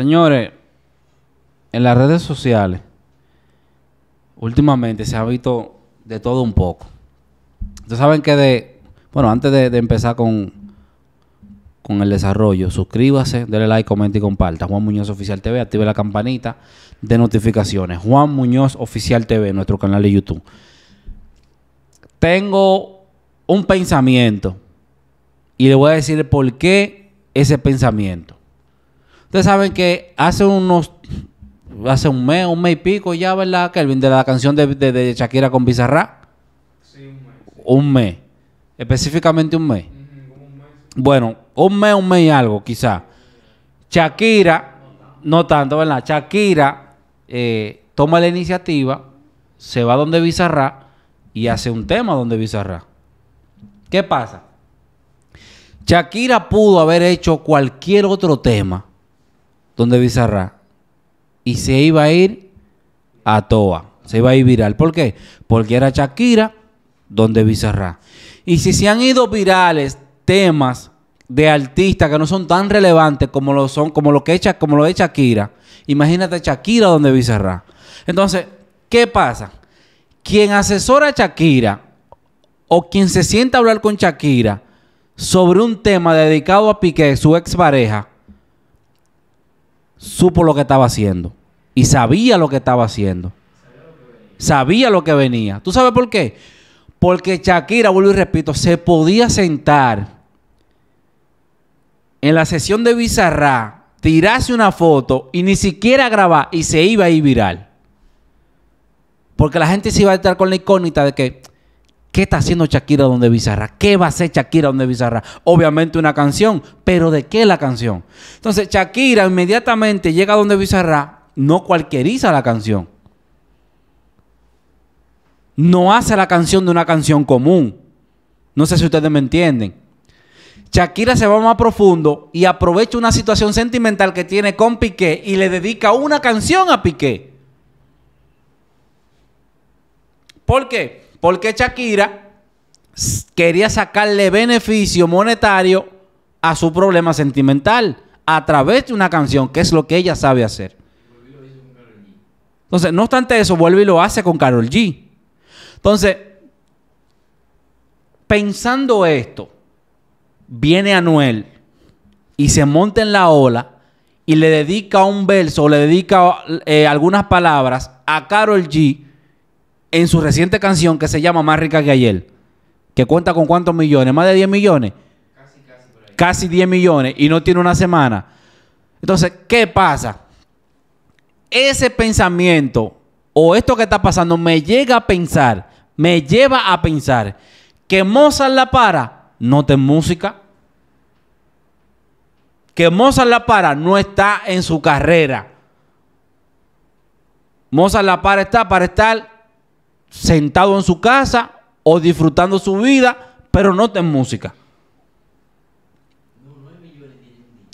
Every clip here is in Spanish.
Señores, en las redes sociales, últimamente se ha visto de todo un poco. Ustedes saben que de, bueno, antes de, empezar con, con el desarrollo, suscríbase, dele like, comente y comparta. Juan Muñoz Oficial TV, active la campanita de notificaciones. Juan Muñoz Oficial TV, nuestro canal de YouTube. Tengo un pensamiento y le voy a decir por qué ese pensamiento. Ustedes saben que hace unos. Hace un mes, un mes y pico ya, ¿verdad, Kelvin? De la canción de, Shakira con Bizarra. Sí, un mes. Un mes. Específicamente un mes. Bueno, un mes, un mes y algo, quizá. Shakira, no tanto, ¿verdad? Shakira eh, toma la iniciativa, se va donde Bizarra y hace un tema donde Bizarra. ¿Qué pasa? Shakira pudo haber hecho cualquier otro tema donde Bizarra. Y se iba a ir a Toa. Se iba a ir viral. ¿Por qué? Porque era Shakira donde Bizarra. Y si se han ido virales temas de artistas que no son tan relevantes como lo son, como lo que echa, como lo de Shakira, imagínate Shakira donde Bizarra. Entonces, ¿qué pasa? Quien asesora a Shakira o quien se sienta a hablar con Shakira sobre un tema dedicado a Piqué, su ex pareja supo lo que estaba haciendo y sabía lo que estaba haciendo. Sabía lo que venía. ¿Tú sabes por qué? Porque Shakira, vuelvo y repito, se podía sentar en la sesión de Bizarra, tirarse una foto y ni siquiera grabar y se iba a ir viral. Porque la gente se iba a estar con la icónica de que ¿Qué está haciendo Shakira donde Bizarra? ¿Qué va a hacer Shakira donde Bizarra? Obviamente una canción, pero ¿de qué la canción? Entonces Shakira inmediatamente llega donde Bizarra, no cualquieriza la canción. No hace la canción de una canción común. No sé si ustedes me entienden. Shakira se va más profundo y aprovecha una situación sentimental que tiene con Piqué y le dedica una canción a Piqué. ¿Por qué? Porque Shakira quería sacarle beneficio monetario a su problema sentimental a través de una canción, que es lo que ella sabe hacer. Entonces, no obstante eso, vuelve y lo hace con Carol G. Entonces, pensando esto, viene Anuel y se monta en la ola y le dedica un verso, o le dedica eh, algunas palabras a Carol G en su reciente canción que se llama Más rica que ayer, que cuenta con cuántos millones, más de 10 millones, casi, casi, 10 millones y no tiene una semana. Entonces, ¿qué pasa? Ese pensamiento o esto que está pasando me llega a pensar, me lleva a pensar que Mozart la para, no tiene música. Que Mozart la para no está en su carrera. Mozart la para está para estar sentado en su casa o disfrutando su vida, pero no ten música.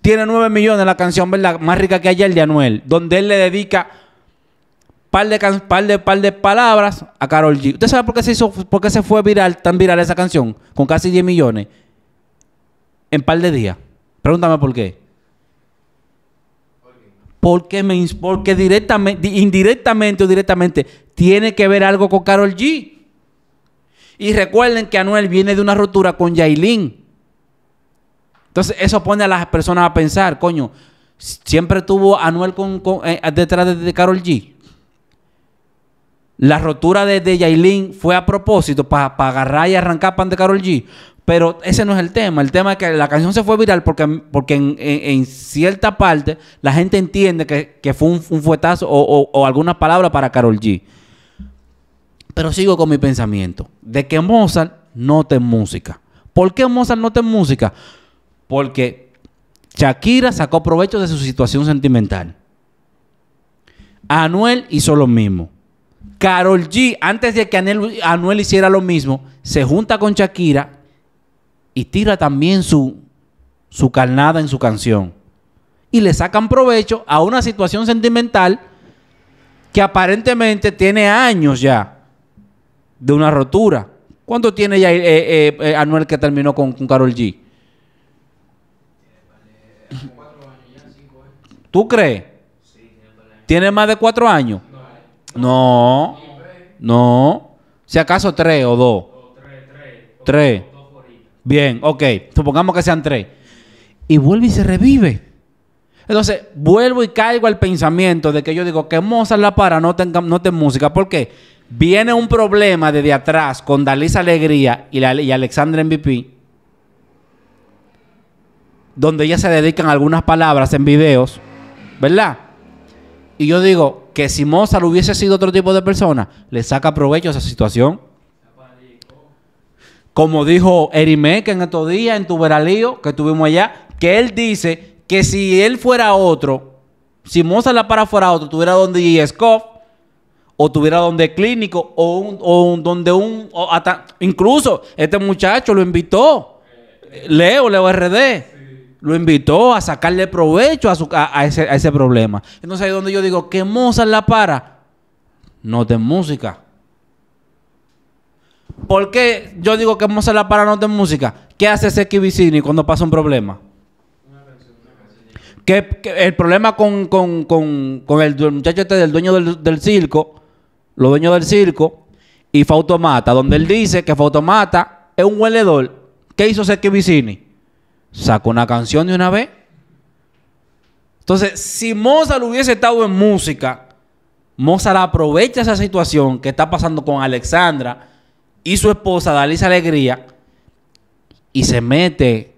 Tiene 9 millones la canción, ¿verdad? Más rica que ayer de Anuel, donde él le dedica Un de, par de, de palabras a Carol G. ¿Usted sabe por qué se hizo, por qué se fue viral, tan viral esa canción? Con casi 10 millones. En par de días. Pregúntame por qué. Porque, me, porque directamente, indirectamente o directamente tiene que ver algo con Carol G. Y recuerden que Anuel viene de una rotura con Yailin. Entonces, eso pone a las personas a pensar, coño, siempre tuvo Anuel eh, detrás de, Carol G. La rotura de, de Yailin fue a propósito para agarrar y arrancar pan de Carol G. Pero ese no es el tema. El tema es que la canción se fue viral porque, porque en, cierta parte la gente entiende que, fue un, fuetazo o, alguna palabra para Carol G. Pero sigo con mi pensamiento de que Mozart no música. ¿Por qué Mozart no música? Porque Shakira sacó provecho de su situación sentimental. Anuel hizo lo mismo. Carol G, antes de que Anuel, hiciera lo mismo, se junta con Shakira y tira también su, su carnada en su canción. Y le sacan provecho a una situación sentimental que aparentemente tiene años ya de una rotura. ¿Cuánto tiene ya eh, eh, eh, Anuel que terminó con, Carol G? ¿Tú crees? ¿Tiene más de cuatro años? No. No. Si acaso tres o dos. Tres. Bien, ok. Supongamos que sean tres. Y vuelve y se revive. Entonces, vuelvo y caigo al pensamiento de que yo digo que Mozart la para, no tenga, no tenga música. ¿Por qué? viene un problema desde atrás con Dalisa Alegría y, la, Alexandra MVP, donde ellas se dedican algunas palabras en videos, ¿verdad? Y yo digo que si Mozart hubiese sido otro tipo de persona, le saca provecho a esa situación. Como dijo Que en estos días, en Tuberalío, que tuvimos allá, que él dice que si él fuera otro, si Mozart la para fuera otro, tuviera donde y o tuviera donde clínico o, o donde un... incluso este muchacho lo invitó, Leo, Leo RD, lo invitó a sacarle provecho a, su, a, ese, a ese problema. Entonces ahí es donde yo digo, que moza la para, ...no de música. ¿Por qué yo digo que moza la para, ...no de música? ¿Qué hace ese Vicini cuando pasa un problema? que, el problema con, con, con, el, el, muchacho este del dueño del, del circo lo dueños del circo, y Fautomata, donde él dice que Fautomata es un hueledor. ¿Qué hizo Seki Vicini? Sacó una canción de una vez. Entonces, si Mozart hubiese estado en música, Mozart aprovecha esa situación que está pasando con Alexandra y su esposa, Dalisa Alegría, y se mete.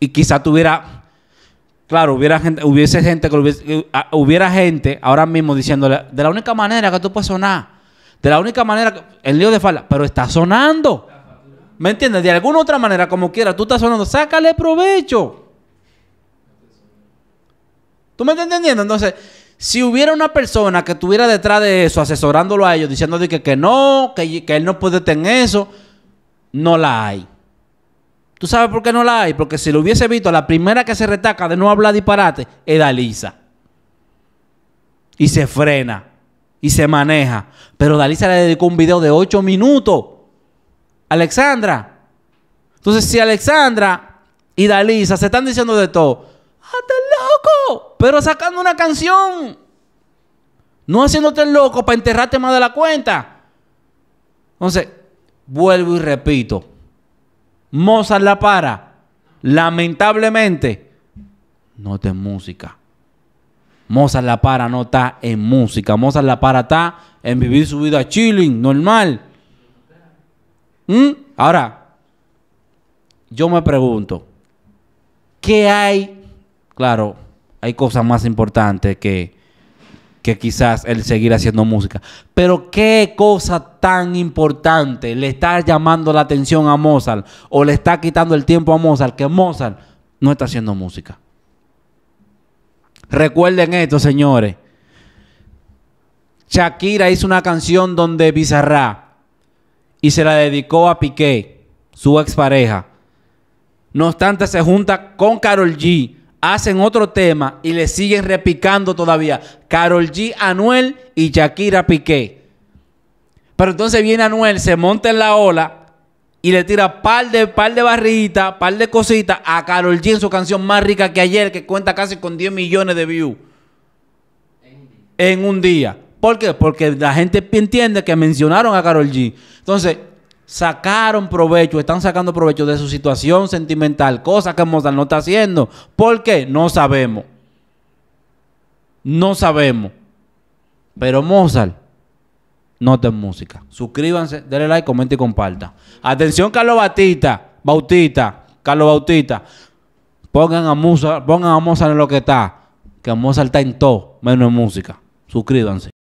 Y quizá tuviera, claro, hubiera gente, hubiese gente que eh, hubiera gente ahora mismo diciéndole, de la única manera que tú puedes sonar de la única manera, el lío de falda, pero está sonando. ¿Me entiendes? De alguna otra manera, como quiera, tú estás sonando, sácale provecho. ¿Tú me estás entendiendo? Entonces, si hubiera una persona que estuviera detrás de eso, asesorándolo a ellos, diciendo que, que no, que, él no puede tener eso, no la hay. ¿Tú sabes por qué no la hay? Porque si lo hubiese visto, la primera que se retaca de no hablar disparate es Dalisa. Y se frena y se maneja. Pero Dalisa le dedicó un video de 8 minutos. Alexandra. Entonces, si Alexandra y Dalisa se están diciendo de todo, ¡hazte loco! Pero sacando una canción. No haciéndote loco para enterrarte más de la cuenta. Entonces, vuelvo y repito. Mozart la para. Lamentablemente, no te música. Mozart La Para no está en música. Mozart La Para está en vivir su vida chilling, normal. ¿Mm? Ahora, yo me pregunto, ¿qué hay? Claro, hay cosas más importantes que, que quizás el seguir haciendo música. Pero qué cosa tan importante le está llamando la atención a Mozart o le está quitando el tiempo a Mozart que Mozart no está haciendo música. Recuerden esto, señores. Shakira hizo una canción donde Bizarra y se la dedicó a Piqué, su expareja. No obstante, se junta con Carol G, hacen otro tema y le siguen repicando todavía. Carol G, Anuel y Shakira Piqué. Pero entonces viene Anuel, se monta en la ola y le tira par de, par de barritas, par de cositas a Carol G en su canción más rica que ayer, que cuenta casi con 10 millones de views en un día. ¿Por qué? Porque la gente entiende que mencionaron a Carol G. Entonces, sacaron provecho, están sacando provecho de su situación sentimental, cosa que Mozart no está haciendo. ¿Por qué? No sabemos. No sabemos. Pero Mozart Noten Música. Suscríbanse, denle like, comenten y compartan. Atención, Carlos Batista, Bautista, Carlos Bautista. Pongan a Musa, pongan a Mozart en lo que está. Que Mozart está en todo, menos en música. Suscríbanse.